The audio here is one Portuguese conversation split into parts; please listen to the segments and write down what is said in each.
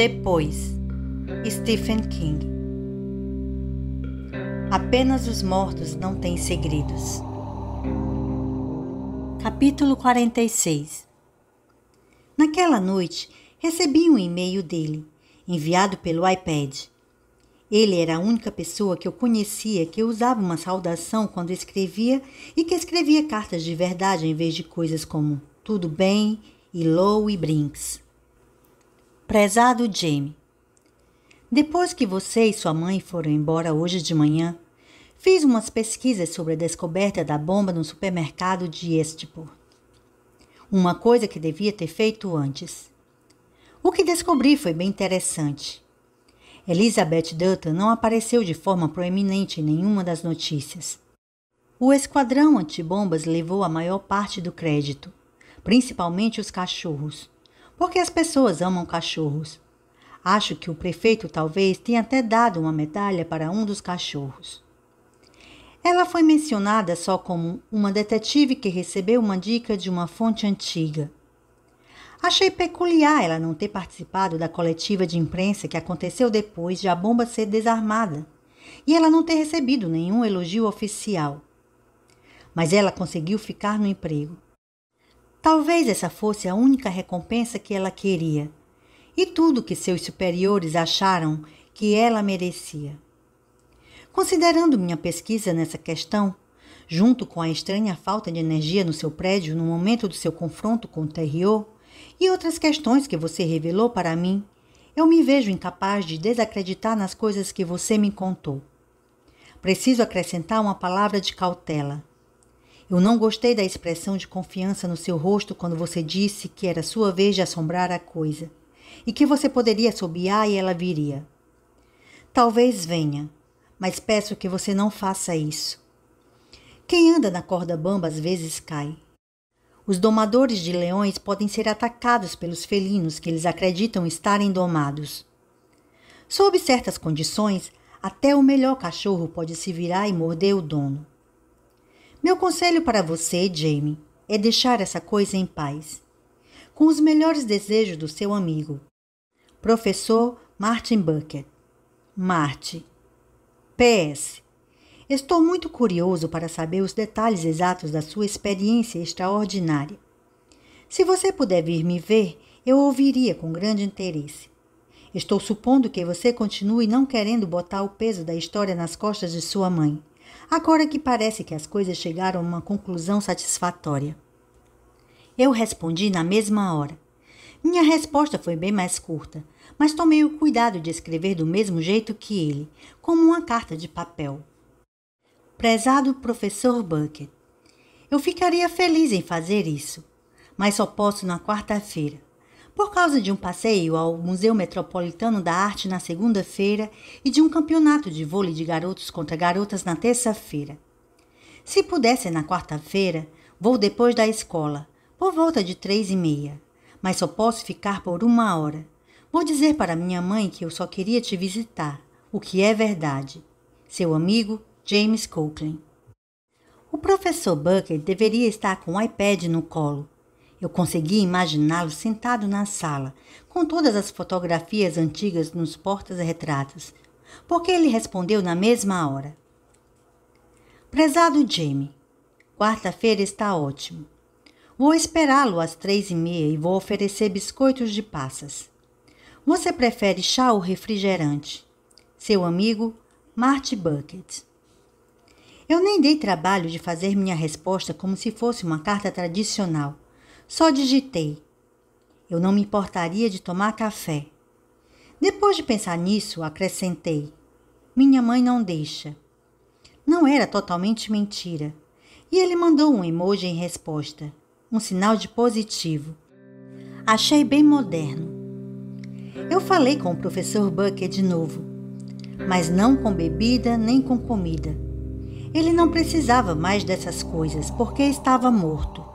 Depois, Stephen King. Apenas os mortos não têm segredos. Capítulo 46 Naquela noite, recebi um e-mail dele, enviado pelo iPad. Ele era a única pessoa que eu conhecia que usava uma saudação quando escrevia e que escrevia cartas de verdade em vez de coisas como tudo bem e low e brinks. Prezado Jamie, depois que você e sua mãe foram embora hoje de manhã, fiz umas pesquisas sobre a descoberta da bomba no supermercado de Estipor. Uma coisa que devia ter feito antes. O que descobri foi bem interessante. Elizabeth Dutton não apareceu de forma proeminente em nenhuma das notícias. O esquadrão antibombas levou a maior parte do crédito, principalmente os cachorros porque as pessoas amam cachorros. Acho que o prefeito talvez tenha até dado uma medalha para um dos cachorros. Ela foi mencionada só como uma detetive que recebeu uma dica de uma fonte antiga. Achei peculiar ela não ter participado da coletiva de imprensa que aconteceu depois de a bomba ser desarmada e ela não ter recebido nenhum elogio oficial. Mas ela conseguiu ficar no emprego. Talvez essa fosse a única recompensa que ela queria, e tudo que seus superiores acharam que ela merecia. Considerando minha pesquisa nessa questão, junto com a estranha falta de energia no seu prédio no momento do seu confronto com o Terriot, e outras questões que você revelou para mim, eu me vejo incapaz de desacreditar nas coisas que você me contou. Preciso acrescentar uma palavra de cautela. Eu não gostei da expressão de confiança no seu rosto quando você disse que era sua vez de assombrar a coisa e que você poderia assobiar e ela viria. Talvez venha, mas peço que você não faça isso. Quem anda na corda bamba às vezes cai. Os domadores de leões podem ser atacados pelos felinos que eles acreditam estarem domados. Sob certas condições, até o melhor cachorro pode se virar e morder o dono. Meu conselho para você, Jamie, é deixar essa coisa em paz. Com os melhores desejos do seu amigo, professor Martin Bucket. Marte. PS. Estou muito curioso para saber os detalhes exatos da sua experiência extraordinária. Se você puder vir me ver, eu ouviria com grande interesse. Estou supondo que você continue não querendo botar o peso da história nas costas de sua mãe agora que parece que as coisas chegaram a uma conclusão satisfatória. Eu respondi na mesma hora. Minha resposta foi bem mais curta, mas tomei o cuidado de escrever do mesmo jeito que ele, como uma carta de papel. Prezado professor Bucket, eu ficaria feliz em fazer isso, mas só posso na quarta-feira. Por causa de um passeio ao Museu Metropolitano da Arte na segunda-feira e de um campeonato de vôlei de garotos contra garotas na terça-feira. Se pudesse na quarta-feira, vou depois da escola, por volta de três e meia, mas só posso ficar por uma hora. Vou dizer para minha mãe que eu só queria te visitar, o que é verdade. Seu amigo, James Coughlin. O professor Bucket deveria estar com o iPad no colo, eu conseguia imaginá-lo sentado na sala, com todas as fotografias antigas nos portas-retratos, porque ele respondeu na mesma hora. Prezado Jamie, quarta-feira está ótimo. Vou esperá-lo às três e meia e vou oferecer biscoitos de passas. Você prefere chá ou refrigerante? Seu amigo, Marty Bucket. Eu nem dei trabalho de fazer minha resposta como se fosse uma carta tradicional, só digitei. Eu não me importaria de tomar café. Depois de pensar nisso, acrescentei: Minha mãe não deixa. Não era totalmente mentira. E ele mandou um emoji em resposta, um sinal de positivo. Achei bem moderno. Eu falei com o professor Bucket de novo, mas não com bebida nem com comida. Ele não precisava mais dessas coisas porque estava morto.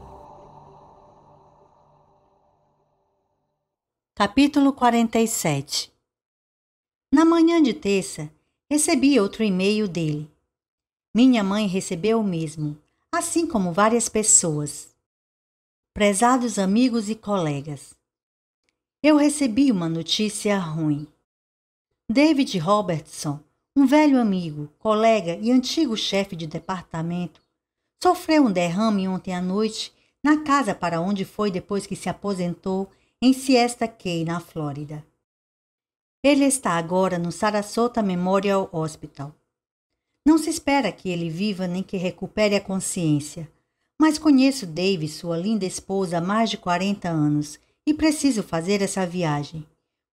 Capítulo 47 Na manhã de terça, recebi outro e-mail dele. Minha mãe recebeu o mesmo, assim como várias pessoas. Prezados amigos e colegas, eu recebi uma notícia ruim. David Robertson, um velho amigo, colega e antigo chefe de departamento, sofreu um derrame ontem à noite na casa para onde foi depois que se aposentou em Siesta Key, na Flórida. Ele está agora no Sarasota Memorial Hospital. Não se espera que ele viva nem que recupere a consciência, mas conheço Dave, sua linda esposa, há mais de 40 anos e preciso fazer essa viagem.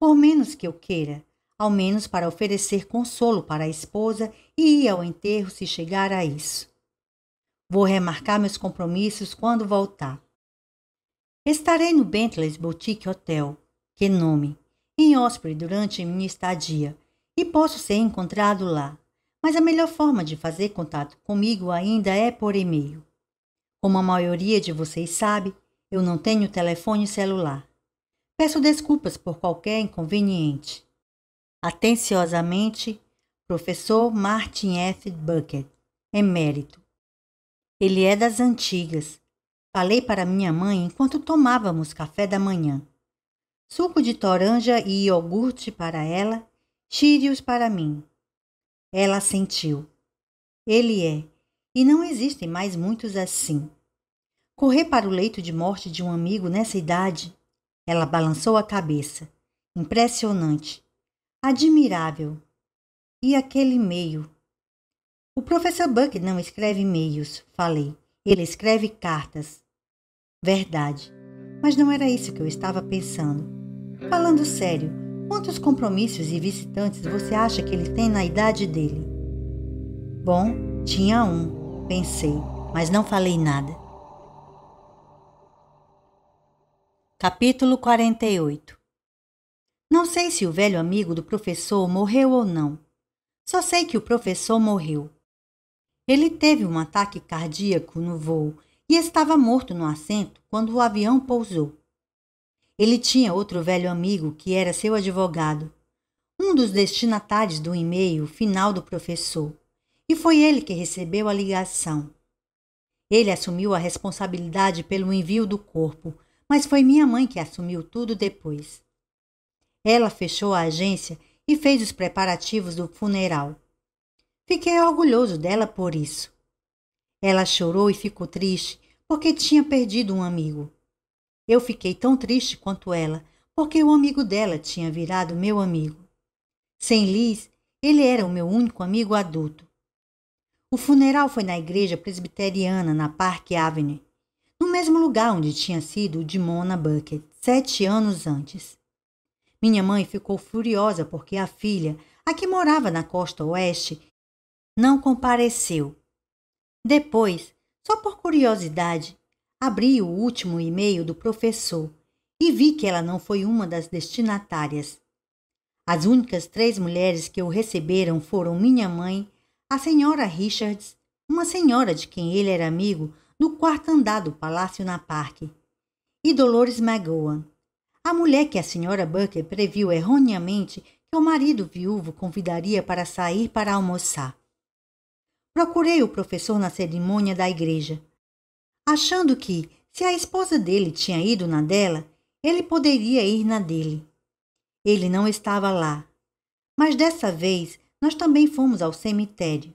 Por menos que eu queira, ao menos para oferecer consolo para a esposa e ir ao enterro se chegar a isso. Vou remarcar meus compromissos quando voltar. Estarei no Bentley's Boutique Hotel, que nome, em hóspede durante minha estadia e posso ser encontrado lá. Mas a melhor forma de fazer contato comigo ainda é por e-mail. Como a maioria de vocês sabe, eu não tenho telefone celular. Peço desculpas por qualquer inconveniente. Atenciosamente, professor Martin F. Bucket, emérito. Ele é das antigas Falei para minha mãe enquanto tomávamos café da manhã. Suco de toranja e iogurte para ela, chírios para mim. Ela sentiu Ele é, e não existem mais muitos assim. Correr para o leito de morte de um amigo nessa idade? Ela balançou a cabeça. Impressionante. Admirável. E aquele e-mail? O professor Buck não escreve e-mails, falei. Ele escreve cartas. Verdade. Mas não era isso que eu estava pensando. Falando sério, quantos compromissos e visitantes você acha que ele tem na idade dele? Bom, tinha um, pensei, mas não falei nada. Capítulo 48 Não sei se o velho amigo do professor morreu ou não. Só sei que o professor morreu. Ele teve um ataque cardíaco no voo e estava morto no assento quando o avião pousou. Ele tinha outro velho amigo que era seu advogado, um dos destinatários do e-mail final do professor, e foi ele que recebeu a ligação. Ele assumiu a responsabilidade pelo envio do corpo, mas foi minha mãe que assumiu tudo depois. Ela fechou a agência e fez os preparativos do funeral. Fiquei orgulhoso dela por isso. Ela chorou e ficou triste porque tinha perdido um amigo. Eu fiquei tão triste quanto ela, porque o amigo dela tinha virado meu amigo. Sem Liz, ele era o meu único amigo adulto. O funeral foi na igreja presbiteriana, na Park Avenue, no mesmo lugar onde tinha sido o de Mona Bucket sete anos antes. Minha mãe ficou furiosa porque a filha, a que morava na costa oeste, não compareceu depois, só por curiosidade, abri o último e-mail do professor e vi que ela não foi uma das destinatárias. As únicas três mulheres que o receberam foram minha mãe, a senhora Richards, uma senhora de quem ele era amigo no quarto andar do palácio na Parque, e Dolores Magoan, a mulher que a senhora Bucker previu erroneamente que o marido viúvo convidaria para sair para almoçar procurei o professor na cerimônia da igreja, achando que, se a esposa dele tinha ido na dela, ele poderia ir na dele. Ele não estava lá. Mas dessa vez nós também fomos ao cemitério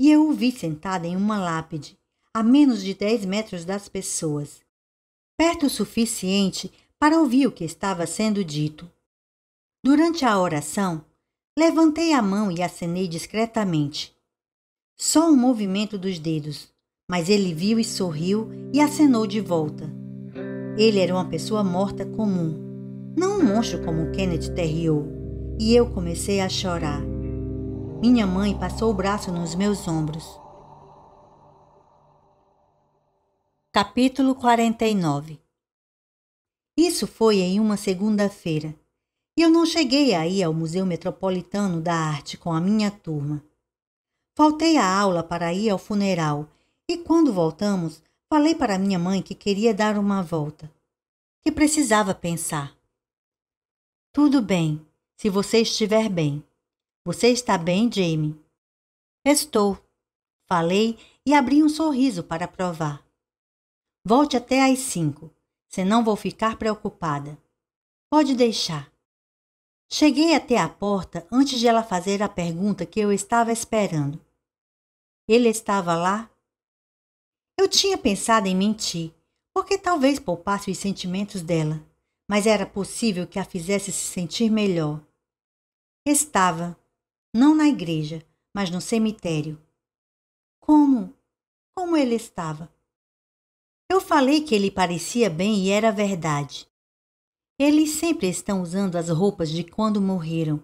e eu o vi sentado em uma lápide, a menos de dez metros das pessoas, perto o suficiente para ouvir o que estava sendo dito. Durante a oração, levantei a mão e acenei discretamente. Só um movimento dos dedos, mas ele viu e sorriu e acenou de volta. Ele era uma pessoa morta comum, não um monstro como Kenneth Terriot, e eu comecei a chorar. Minha mãe passou o braço nos meus ombros. Capítulo 49 Isso foi em uma segunda-feira, e eu não cheguei aí ao Museu Metropolitano da Arte com a minha turma. Faltei à aula para ir ao funeral e, quando voltamos, falei para minha mãe que queria dar uma volta, que precisava pensar. Tudo bem, se você estiver bem. Você está bem, Jamie? Estou, falei e abri um sorriso para provar. Volte até às cinco, senão vou ficar preocupada. Pode deixar. Cheguei até a porta antes de ela fazer a pergunta que eu estava esperando. Ele estava lá? Eu tinha pensado em mentir, porque talvez poupasse os sentimentos dela, mas era possível que a fizesse se sentir melhor. Estava, não na igreja, mas no cemitério. Como? Como ele estava? Eu falei que ele parecia bem e era verdade. Eles sempre estão usando as roupas de quando morreram.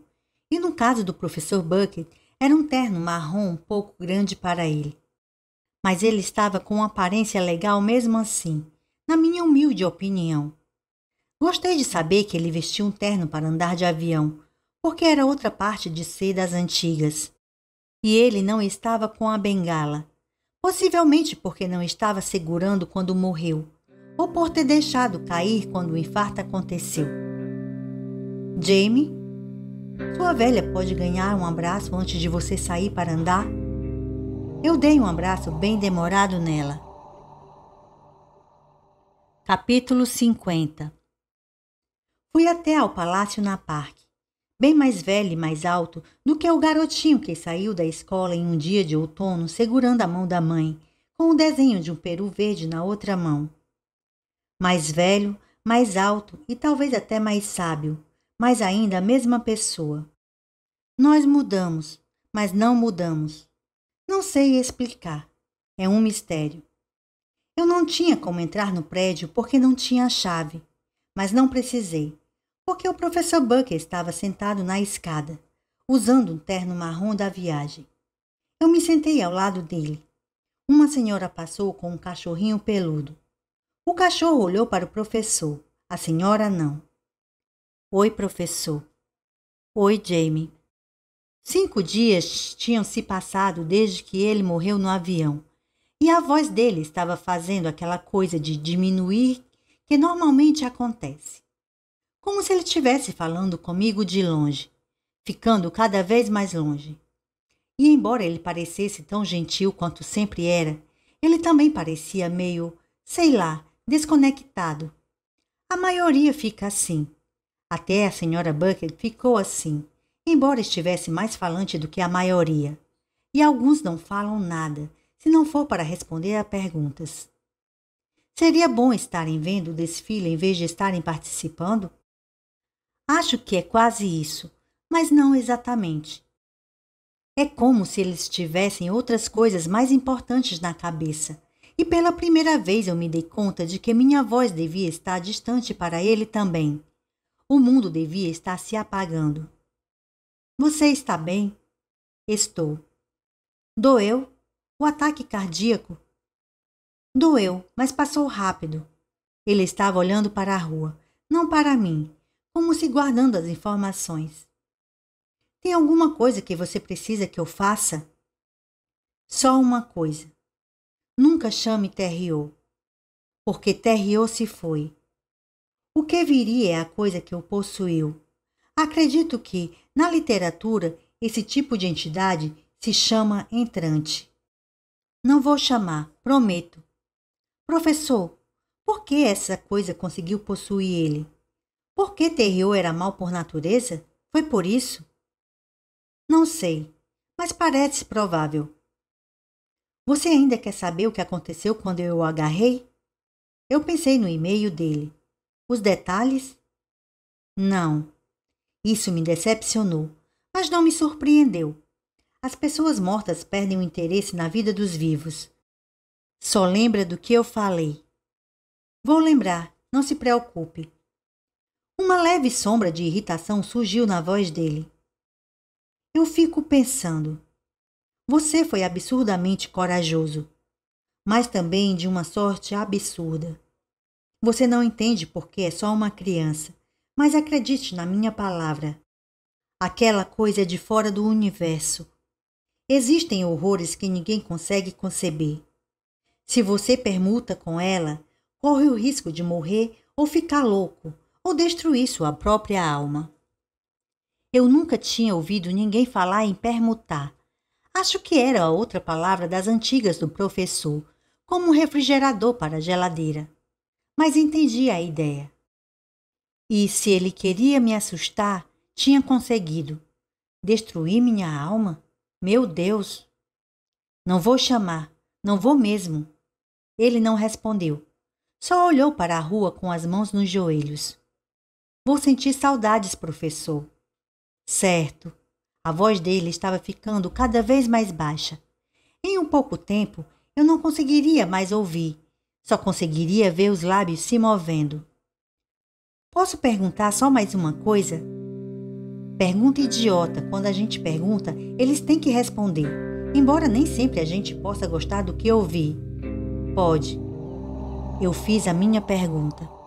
E no caso do professor Bucket, era um terno marrom um pouco grande para ele. Mas ele estava com uma aparência legal mesmo assim, na minha humilde opinião. Gostei de saber que ele vestia um terno para andar de avião, porque era outra parte de ser das antigas. E ele não estava com a bengala, possivelmente porque não estava segurando quando morreu, ou por ter deixado cair quando o infarto aconteceu. Jamie sua velha pode ganhar um abraço antes de você sair para andar? Eu dei um abraço bem demorado nela. Capítulo 50 Fui até ao palácio na parque, bem mais velho e mais alto do que o garotinho que saiu da escola em um dia de outono segurando a mão da mãe, com o desenho de um peru verde na outra mão. Mais velho, mais alto e talvez até mais sábio, mas ainda a mesma pessoa. Nós mudamos, mas não mudamos. Não sei explicar. É um mistério. Eu não tinha como entrar no prédio porque não tinha a chave, mas não precisei, porque o professor Bucker estava sentado na escada, usando um terno marrom da viagem. Eu me sentei ao lado dele. Uma senhora passou com um cachorrinho peludo. O cachorro olhou para o professor, a senhora não. Oi, professor. Oi, Jamie. Cinco dias tinham se passado desde que ele morreu no avião, e a voz dele estava fazendo aquela coisa de diminuir que normalmente acontece. Como se ele estivesse falando comigo de longe, ficando cada vez mais longe. E embora ele parecesse tão gentil quanto sempre era, ele também parecia meio, sei lá, desconectado. A maioria fica assim, até a senhora Bucket ficou assim, embora estivesse mais falante do que a maioria. E alguns não falam nada, se não for para responder a perguntas. Seria bom estarem vendo o desfile em vez de estarem participando? Acho que é quase isso, mas não exatamente. É como se eles tivessem outras coisas mais importantes na cabeça, e pela primeira vez eu me dei conta de que minha voz devia estar distante para ele também. O mundo devia estar se apagando. Você está bem? Estou. Doeu? O ataque cardíaco? Doeu, mas passou rápido. Ele estava olhando para a rua, não para mim, como se guardando as informações. Tem alguma coisa que você precisa que eu faça? Só uma coisa. Nunca chame Terriot, porque Terriot se foi o que viria é a coisa que o possuiu. Acredito que, na literatura, esse tipo de entidade se chama entrante. Não vou chamar, prometo. Professor, por que essa coisa conseguiu possuir ele? Por que Terriot era mal por natureza? Foi por isso? Não sei, mas parece provável. Você ainda quer saber o que aconteceu quando eu o agarrei? Eu pensei no e-mail dele. Os detalhes? Não. Isso me decepcionou, mas não me surpreendeu. As pessoas mortas perdem o interesse na vida dos vivos. Só lembra do que eu falei. Vou lembrar, não se preocupe. Uma leve sombra de irritação surgiu na voz dele. Eu fico pensando. Você foi absurdamente corajoso, mas também de uma sorte absurda. Você não entende porque é só uma criança, mas acredite na minha palavra. Aquela coisa é de fora do universo. Existem horrores que ninguém consegue conceber. Se você permuta com ela, corre o risco de morrer ou ficar louco, ou destruir sua própria alma. Eu nunca tinha ouvido ninguém falar em permutar. Acho que era outra palavra das antigas do professor, como um refrigerador para a geladeira mas entendi a ideia. E se ele queria me assustar, tinha conseguido. Destruir minha alma? Meu Deus! Não vou chamar, não vou mesmo. Ele não respondeu. Só olhou para a rua com as mãos nos joelhos. Vou sentir saudades, professor. Certo. A voz dele estava ficando cada vez mais baixa. Em um pouco tempo, eu não conseguiria mais ouvir só conseguiria ver os lábios se movendo. Posso perguntar só mais uma coisa? Pergunta idiota. Quando a gente pergunta, eles têm que responder. Embora nem sempre a gente possa gostar do que ouvir. Pode. Eu fiz a minha pergunta.